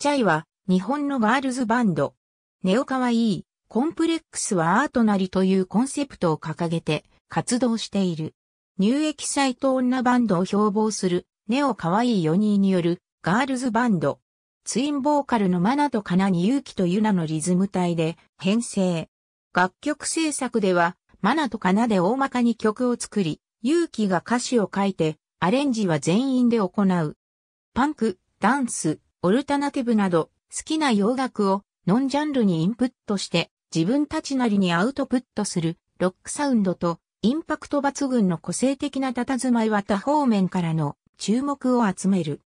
チャイは日本のガールズバンド。ネオかわいい、コンプレックスはアートなりというコンセプトを掲げて活動している。乳液サイト女バンドを標榜するネオかわいい4人によるガールズバンド。ツインボーカルのマナとカナにユウキとユナのリズム体で編成。楽曲制作ではマナとカナで大まかに曲を作り、ユウキが歌詞を書いてアレンジは全員で行う。パンク、ダンス、オルタナティブなど、好きな洋楽をノンジャンルにインプットして自分たちなりにアウトプットするロックサウンドとインパクト抜群の個性的な佇まいは多方面からの注目を集める。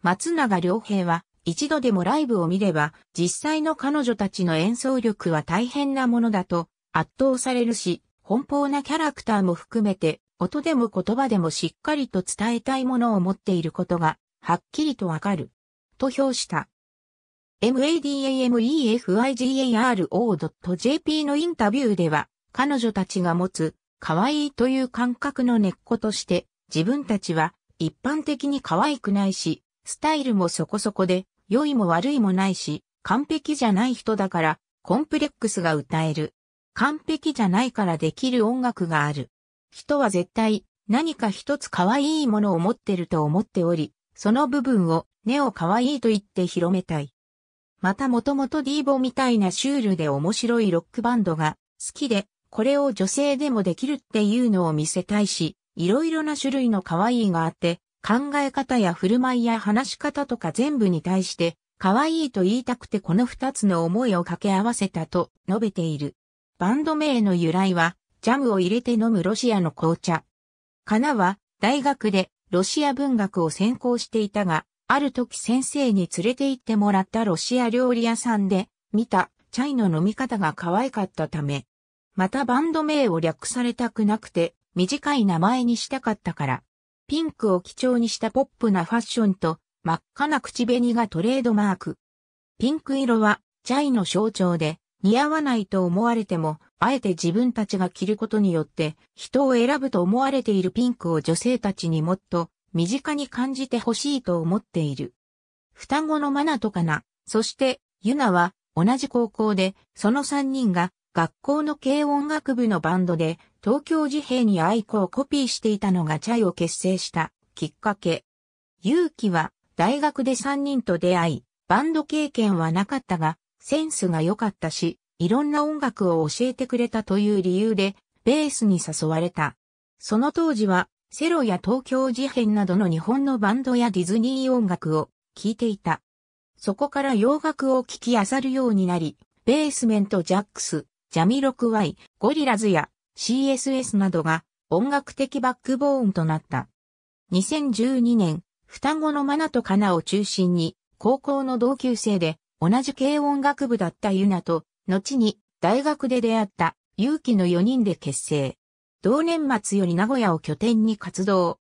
松永良平は一度でもライブを見れば実際の彼女たちの演奏力は大変なものだと圧倒されるし、奔放なキャラクターも含めて音でも言葉でもしっかりと伝えたいものを持っていることがはっきりとわかる。と評した。madamefigaro.jp のインタビューでは、彼女たちが持つ、可愛いという感覚の根っことして、自分たちは一般的に可愛くないし、スタイルもそこそこで、良いも悪いもないし、完璧じゃない人だから、コンプレックスが歌える。完璧じゃないからできる音楽がある。人は絶対何か一つ可愛いものを持ってると思っており、その部分をネオ可愛いと言って広めたい。またもともとディーボみたいなシュールで面白いロックバンドが好きで、これを女性でもできるっていうのを見せたいし、いろいろな種類の可愛いがあって、考え方や振る舞いや話し方とか全部に対して、可愛いと言いたくてこの二つの思いを掛け合わせたと述べている。バンド名の由来は、ジャムを入れて飲むロシアの紅茶。カナは、大学でロシア文学を専攻していたが、ある時先生に連れて行ってもらったロシア料理屋さんで、見たチャイの飲み方が可愛かったため、またバンド名を略されたくなくて、短い名前にしたかったから、ピンクを基調にしたポップなファッションと真っ赤な口紅がトレードマーク。ピンク色はチャイの象徴で、似合わないと思われても、あえて自分たちが着ることによって、人を選ぶと思われているピンクを女性たちにもっと身近に感じてほしいと思っている。双子のマナとかな、そしてユナは同じ高校で、その3人が学校の軽音楽部のバンドで東京自閉に愛子をコピーしていたのがチャイを結成したきっかけ。勇気は大学で3人と出会い、バンド経験はなかったが、センスが良かったし、いろんな音楽を教えてくれたという理由で、ベースに誘われた。その当時はセロや東京事変などの日本のバンドやディズニー音楽を聴いていた。そこから洋楽を聴き漁るようになり、ベースメントジャックス、ジャミロクワイ、ゴリラズや CSS などが音楽的バックボーンとなった。2012年、双子のマナとカナを中心に、高校の同級生で同じ軽音楽部だったユナと、後に大学で出会った勇気の4人で結成。同年末より名古屋を拠点に活動。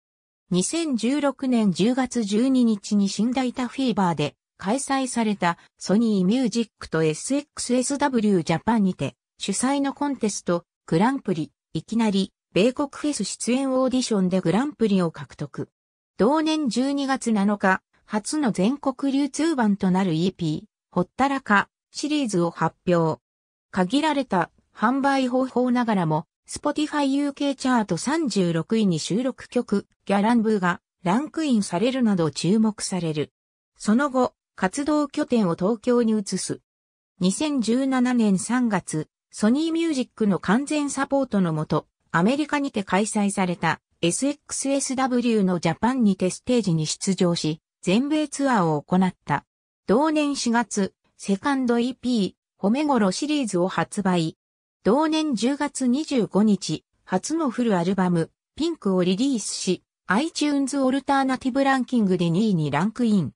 2016年10月12日に新大田フィーバーで開催されたソニーミュージックと SXSW ジャパンにて主催のコンテストグランプリいきなり米国フェス出演オーディションでグランプリを獲得。同年12月7日初の全国流通版となる EP ほったらかシリーズを発表。限られた販売方法ながらも Spotify UK チャート36位に収録曲、ギャランブーがランクインされるなど注目される。その後、活動拠点を東京に移す。2017年3月、ソニーミュージックの完全サポートのもと、アメリカにて開催された SXSW のジャパンにてステージに出場し、全米ツアーを行った。同年4月、セカンド EP、褒め頃シリーズを発売。同年10月25日、初のフルアルバム、ピンクをリリースし、iTunes オルターナティブランキングで2位にランクイン。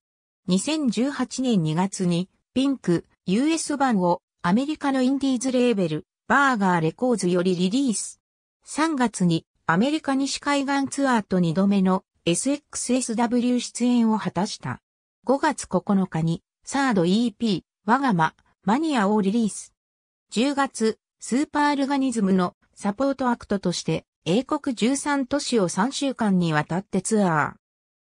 2018年2月に、ピンク、US 版をアメリカのインディーズレーベル、バーガーレコーズよりリリース。3月に、アメリカ西海岸ツアーと2度目の SXSW 出演を果たした。5月9日に、サード EP、わがま、マニアをリリース。10月、スーパーアルガニズムのサポートアクトとして英国13都市を3週間にわたってツアー。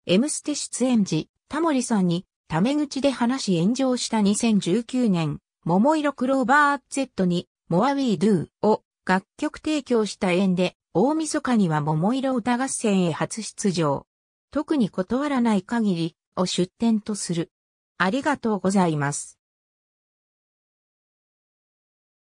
M ステ出演時、タモリさんにタメ口で話し炎上した2019年、桃色クローバー Z に m o ウィ We Do を楽曲提供した縁で大晦日には桃色歌合戦へ初出場。特に断らない限りを出展とする。ありがとうございます。